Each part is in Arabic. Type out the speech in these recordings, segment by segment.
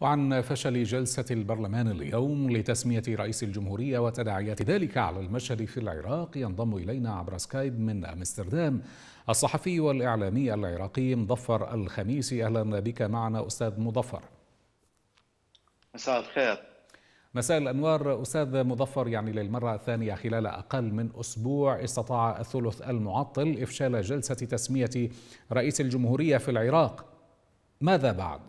وعن فشل جلسة البرلمان اليوم لتسمية رئيس الجمهورية وتداعيات ذلك على المشهد في العراق ينضم إلينا عبر سكايب من أمستردام الصحفي والإعلامي العراقي مظفر الخميسي أهلا بك معنا أستاذ مظفر مساء الخير مساء الأنوار أستاذ مظفر يعني للمرة الثانية خلال أقل من أسبوع استطاع الثلث المعطل إفشال جلسة تسمية رئيس الجمهورية في العراق ماذا بعد؟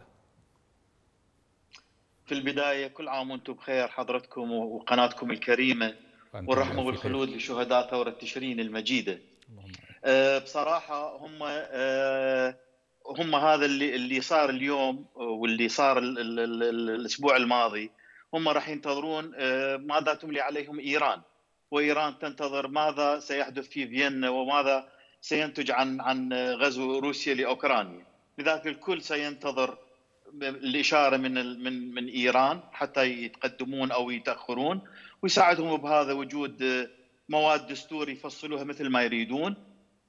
في البدايه كل عام وانتم بخير حضرتكم وقناتكم الكريمه والرحمه والخلود لشهداء ثوره تشرين المجيده. آه، بصراحه هم آه، هم هذا اللي اللي صار اليوم آه، واللي صار الاسبوع الماضي هم راح ينتظرون ماذا تملي عليهم ايران وايران تنتظر ماذا سيحدث في فيينا وماذا سينتج عن عن غزو روسيا لاوكرانيا لذلك الكل سينتظر الاشاره من من من ايران حتى يتقدمون او يتاخرون ويساعدهم بهذا وجود مواد دستور يفصلوها مثل ما يريدون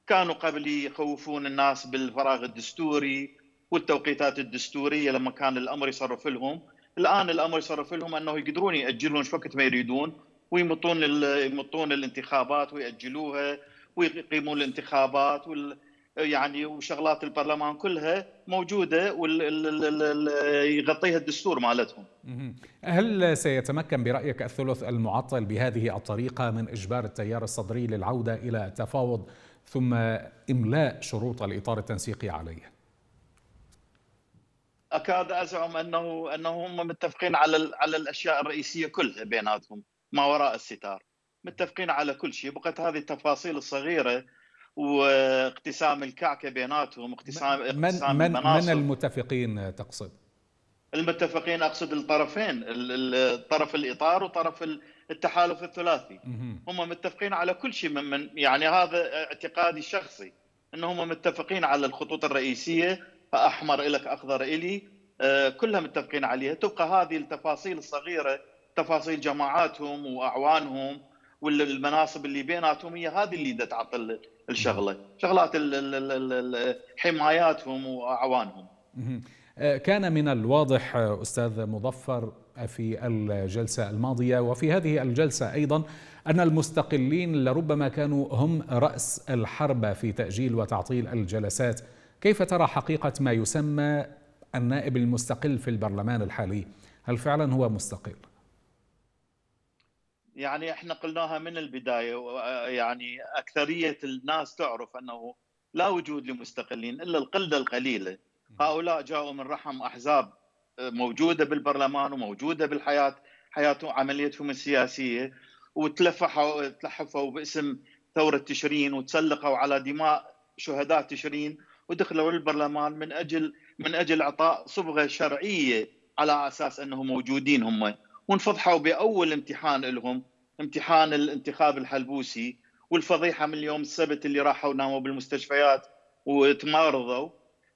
كانوا قبل يخوفون الناس بالفراغ الدستوري والتوقيتات الدستوريه لما كان الامر يصرف لهم الان الامر يصرف لهم انه يقدرون ياجلون وقت ما يريدون ويمطون يمطون الانتخابات وياجلوها ويقيمون الانتخابات وال... يعني وشغلات البرلمان كلها موجوده ويغطيها الدستور مالتهم. هل سيتمكن برايك الثلث المعطل بهذه الطريقه من اجبار التيار الصدري للعوده الى التفاوض ثم املاء شروط الاطار التنسيقي عليه؟ اكاد ازعم انه انه هم متفقين على على الاشياء الرئيسيه كلها بيناتهم ما وراء الستار. متفقين على كل شيء، بقت هذه التفاصيل الصغيره واقتسام الكعكه بيناتهم اقتسام من اقتسام من, من المتفقين تقصد؟ المتفقين اقصد الطرفين الطرف الاطار وطرف التحالف الثلاثي هم متفقين على كل شيء من, من يعني هذا اعتقادي الشخصي انهم متفقين على الخطوط الرئيسيه فاحمر لك اخضر الي آه، كلها متفقين عليها تبقى هذه التفاصيل الصغيره تفاصيل جماعاتهم واعوانهم والمناصب اللي بيناتهم هي هذه اللي تعطل الشغله شغلات حماياتهم واعوانهم آه، كان من الواضح آه، استاذ مظفر في الجلسه الماضيه وفي هذه الجلسه ايضا ان المستقلين لربما كانوا هم راس الحربه في تاجيل وتعطيل الجلسات كيف ترى حقيقه ما يسمى النائب المستقل في البرلمان الحالي هل فعلا هو مستقل يعني احنا قلناها من البدايه يعني اكثريه الناس تعرف انه لا وجود لمستقلين الا القله القليله هؤلاء جاءوا من رحم احزاب آه، موجوده بالبرلمان وموجوده بالحياه حياتهم عمليتهم السياسيه وتلفحوا تلحفوا باسم ثوره تشرين وتسلقوا على دماء شهداء تشرين ودخلوا للبرلمان من اجل من اجل اعطاء صبغه شرعيه على اساس انهم موجودين هم وانفضحوا باول امتحان لهم امتحان الانتخاب الحلبوسي والفضيحه من يوم السبت اللي راحوا ناموا بالمستشفيات وتمارضوا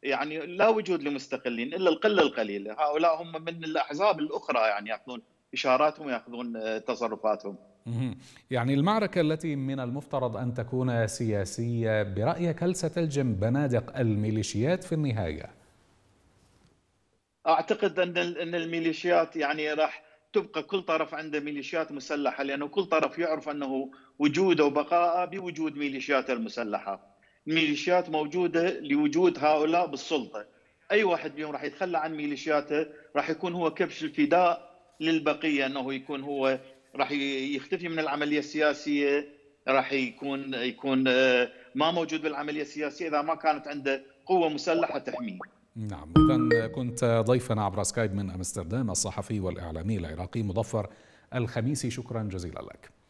يعني لا وجود لمستقلين الا القله القليله، هؤلاء هم من الاحزاب الاخرى يعني ياخذون اشاراتهم وياخذون آه، تصرفاتهم. يعني المعركه التي من المفترض ان تكون سياسيه برايك هل ستلجم بنادق الميليشيات في النهايه؟ اعتقد ان ان الميليشيات يعني راح تبقى كل طرف عنده ميليشيات مسلحه لانه كل طرف يعرف انه وجوده وبقائه بوجود ميليشياته المسلحه. ميليشيات موجوده لوجود هؤلاء بالسلطه. اي واحد منهم راح يتخلى عن ميليشياته راح يكون هو كبش الفداء للبقيه انه يكون هو راح يختفي من العمليه السياسيه راح يكون يكون آه، ما موجود بالعمليه السياسيه اذا ما كانت عنده قوه مسلحه تحميه. نعم إذا كنت ضيفنا عبر سكايب من أمستردام الصحفي والإعلامي العراقي مظفر الخميسي شكرا جزيلا لك